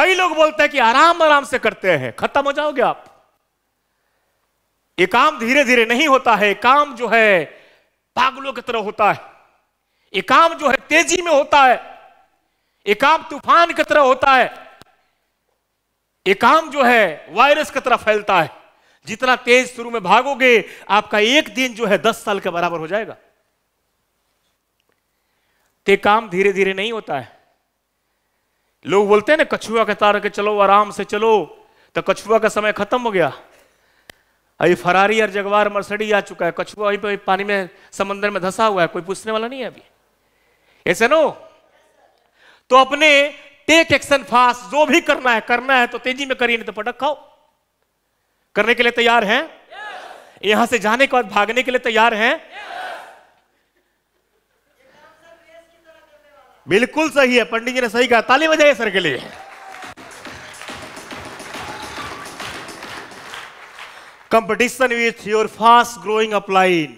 कई लोग बोलते हैं कि आराम आराम से करते हैं खत्म हो जाओगे आप ये काम धीरे धीरे नहीं होता है काम जो है पागलों की तरह होता है ये काम जो है तेजी में होता है ये काम तूफान की तरह होता है ये काम जो है वायरस की तरह फैलता है जितना तेज शुरू में भागोगे आपका एक दिन जो है दस साल के बराबर हो जाएगा ते तो काम धीरे धीरे नहीं होता है लोग बोलते हैं ना कछुआ के तार के चलो आराम से चलो तो कछुआ का समय खत्म हो गया अभी फरारी और जगवार मर्सडी आ चुका है कछुआ अभी पे तो पानी में समंदर में धंसा हुआ है कोई पूछने वाला नहीं है अभी ऐसे नो तो अपने टेक एक्शन फास्ट जो भी करना है करना है तो तेजी में करिए नहीं तो पटक खाओ करने के लिए तैयार हैं yes. यहां से जाने के बाद भागने के लिए तैयार हैं yes. बिल्कुल सही है पंडित जी ने सही कहा ताली बजाइए सर के लिए competition with your fast growing upline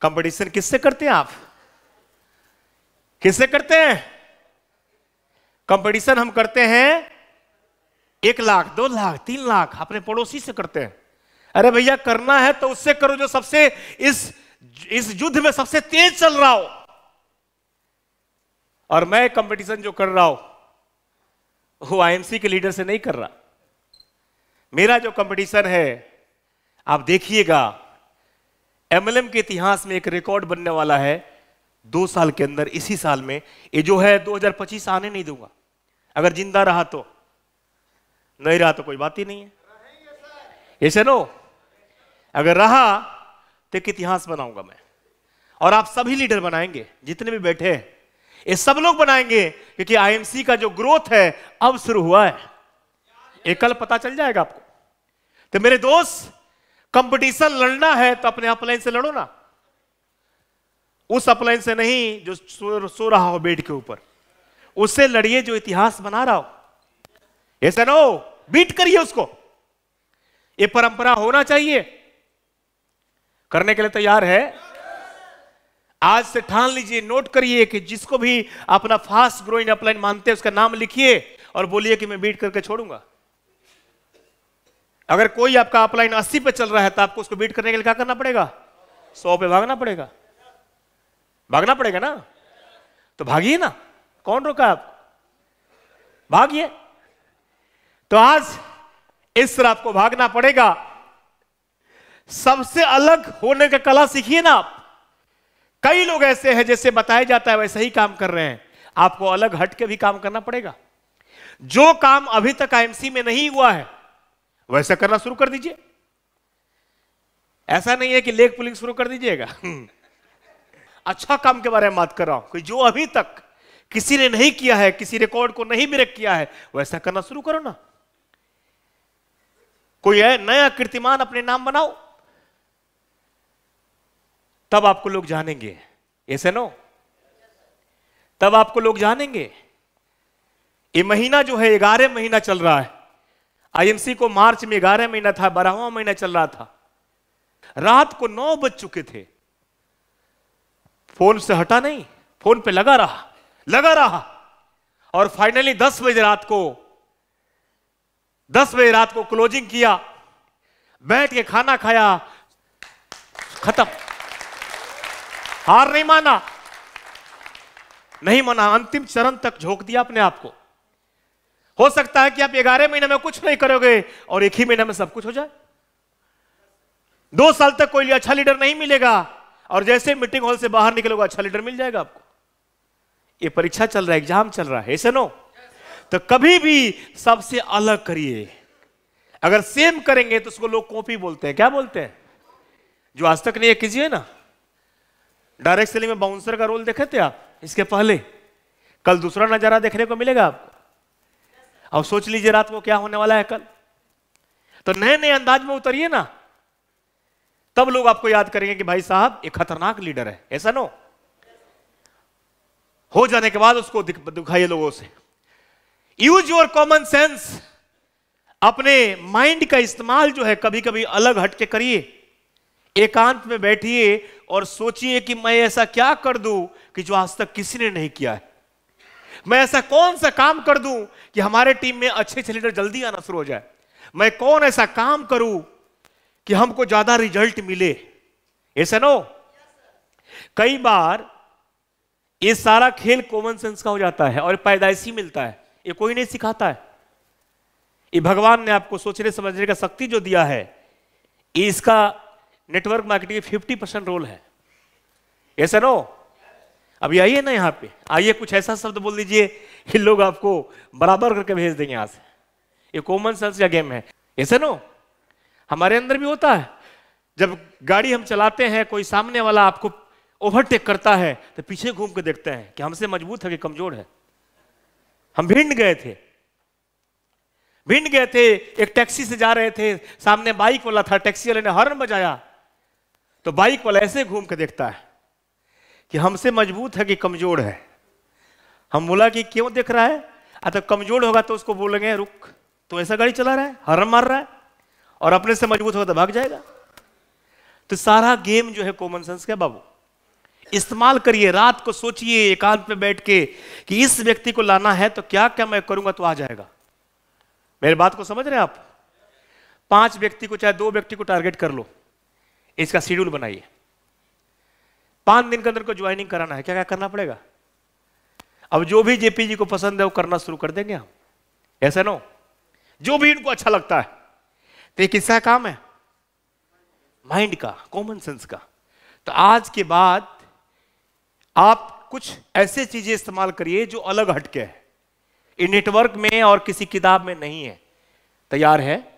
competition किससे करते हैं आप किससे करते हैं कंपटीशन हम करते हैं एक लाख दो लाख तीन लाख अपने पड़ोसी से करते हैं अरे भैया करना है तो उससे करो जो सबसे इस इस युद्ध में सबसे तेज चल रहा हो और मैं कंपटीशन जो कर रहा हूं वो आईएमसी के लीडर से नहीं कर रहा मेरा जो कंपटीशन है आप देखिएगा एमएलएम के इतिहास में एक रिकॉर्ड बनने वाला है दो साल के अंदर इसी साल में ये जो है 2025 आने नहीं दूंगा अगर जिंदा रहा तो नहीं रहा तो कोई बात ही नहीं है ये सुनो अगर रहा तो एक इतिहास बनाऊंगा मैं और आप सभी लीडर बनाएंगे जितने भी बैठे हैं ये सब लोग बनाएंगे क्योंकि आईएमसी का जो ग्रोथ है अब शुरू हुआ है ये कल पता चल जाएगा आपको तो मेरे दोस्त कंपटीशन लड़ना है तो अपने अपलाइन से लड़ो ना उस अपलाइन से नहीं जो सो, रहा हो बेड के ऊपर उससे लड़िए जो इतिहास बना रहा हो ऐसे नो बीट करिए उसको ये परंपरा होना चाहिए करने के लिए तैयार है आज से ठान लीजिए नोट करिए कि जिसको भी अपना फास्ट ग्रोइंग अपलाइन मानते हैं उसका नाम लिखिए और बोलिए कि मैं बीट करके छोड़ूंगा अगर कोई आपका अपलाइन अस्सी पे चल रहा है तो आपको उसको बीट करने के लिए क्या करना पड़ेगा सौ पे भागना पड़ेगा भागना पड़ेगा ना तो भागिए ना कौन रोका आप भागिए तो आज इस तरह आपको भागना पड़ेगा सबसे अलग होने का कला सीखिए ना आप कई लोग ऐसे हैं जैसे बताया जाता है वैसे ही काम कर रहे हैं आपको अलग हट के भी काम करना पड़ेगा जो काम अभी तक आईएमसी में नहीं हुआ है वैसा करना शुरू कर दीजिए ऐसा नहीं है कि लेग पुलिंग शुरू कर दीजिएगा हम्म। अच्छा काम के बारे में बात कर रहा हूं कि जो अभी तक किसी ने नहीं किया है किसी रिकॉर्ड को नहीं ब्रेक किया है वैसा करना शुरू करो ना कोई है नया कीर्तिमान अपने नाम बनाओ तब आपको लोग जानेंगे ऐसे नो तब आपको लोग जानेंगे ये महीना जो है ग्यारह महीना चल रहा है आईएमसी को मार्च में ग्यारह महीना था बारहवा महीना चल रहा था रात को नौ बज चुके थे फोन से हटा नहीं फोन पे लगा रहा लगा रहा और फाइनली दस बजे रात को दस बजे रात को क्लोजिंग किया बैठ के खाना खाया खत्म हार नहीं माना नहीं माना अंतिम चरण तक झोंक दिया अपने आप को हो सकता है कि आप ग्यारह महीने में कुछ नहीं करोगे और एक ही महीने में सब कुछ हो जाए दो साल तक कोई अच्छा लीडर नहीं मिलेगा और जैसे मीटिंग हॉल से बाहर निकलोगे अच्छा लीडर मिल जाएगा आपको ये परीक्षा चल रहा है एग्जाम चल रहा है ऐसे नो तो कभी भी सबसे अलग करिए अगर सेम करेंगे तो उसको लोग कॉपी बोलते हैं क्या बोलते हैं जो आज तक नहीं है कीजिए ना डायरेक्ट सेलिंग में बाउंसर का रोल देखे थे आप इसके पहले कल दूसरा नजारा देखने को मिलेगा आपको और सोच लीजिए रात को क्या होने वाला है कल तो नए नए अंदाज में उतरिए ना तब लोग आपको याद करेंगे कि भाई साहब एक खतरनाक लीडर है ऐसा नो हो जाने के बाद उसको दिखाइए लोगों से यूज योर कॉमन सेंस अपने माइंड का इस्तेमाल जो है कभी कभी अलग हटके करिए एकांत में बैठिए और सोचिए कि मैं ऐसा क्या कर दूं कि जो आज तक किसी ने नहीं किया है मैं ऐसा कौन सा काम कर दूं कि हमारे टीम में अच्छे अच्छे लीडर जल्दी आना शुरू हो जाए मैं कौन ऐसा काम करूं कि हमको ज्यादा रिजल्ट मिले ऐसा नो कई बार ये सारा खेल कॉमन सेंस का हो जाता है और पैदाइशी मिलता है ये कोई नहीं सिखाता है ये भगवान ने आपको सोचने समझने का शक्ति जो दिया है इसका network marketing fifty percent role है ऐसा नो अभी आइए ना यहाँ पे आइए कुछ ऐसा शब्द बोल दीजिए कि लोग आपको बराबर करके भेज देंगे यहां से ये कॉमन सेंस का गेम है ऐसा नो हमारे अंदर भी होता है जब गाड़ी हम चलाते हैं कोई सामने वाला आपको ओवरटेक करता है तो पीछे घूम के देखते हैं कि हमसे मजबूत है कि कमजोर है हम भिंड गए थे भिंड गए थे एक टैक्सी से जा रहे थे सामने बाइक वाला था टैक्सी वाले ने हॉर्न बजाया तो बाइक वाला ऐसे घूम के देखता है कि हमसे मजबूत है कि कमजोर है हम बोला कि क्यों देख रहा है अच्छा कमजोर होगा तो उसको बोलेंगे रुक तो ऐसा गाड़ी चला रहा है हर मार रहा है और अपने से मजबूत होगा तो भाग जाएगा तो सारा गेम जो है कॉमन सेंस का बाबू इस्तेमाल करिए रात को सोचिए एकांत में बैठ के कि इस व्यक्ति को लाना है तो क्या क्या मैं करूंगा तो आ जाएगा मेरे बात को समझ रहे हैं आप पांच व्यक्ति को चाहे दो व्यक्ति को टारगेट कर लो इसका शेड्यूल बनाइए पांच दिन के अंदर को ज्वाइनिंग कराना है क्या क्या करना पड़ेगा अब जो भी जेपी जी को पसंद है वो करना शुरू कर देंगे हम ऐसा ना जो भी इनको अच्छा लगता है तो ये किसका काम है माइंड का कॉमन सेंस का तो आज के बाद आप कुछ ऐसे चीजें इस्तेमाल करिए जो अलग हटके है ये नेटवर्क में और किसी किताब में नहीं है तैयार है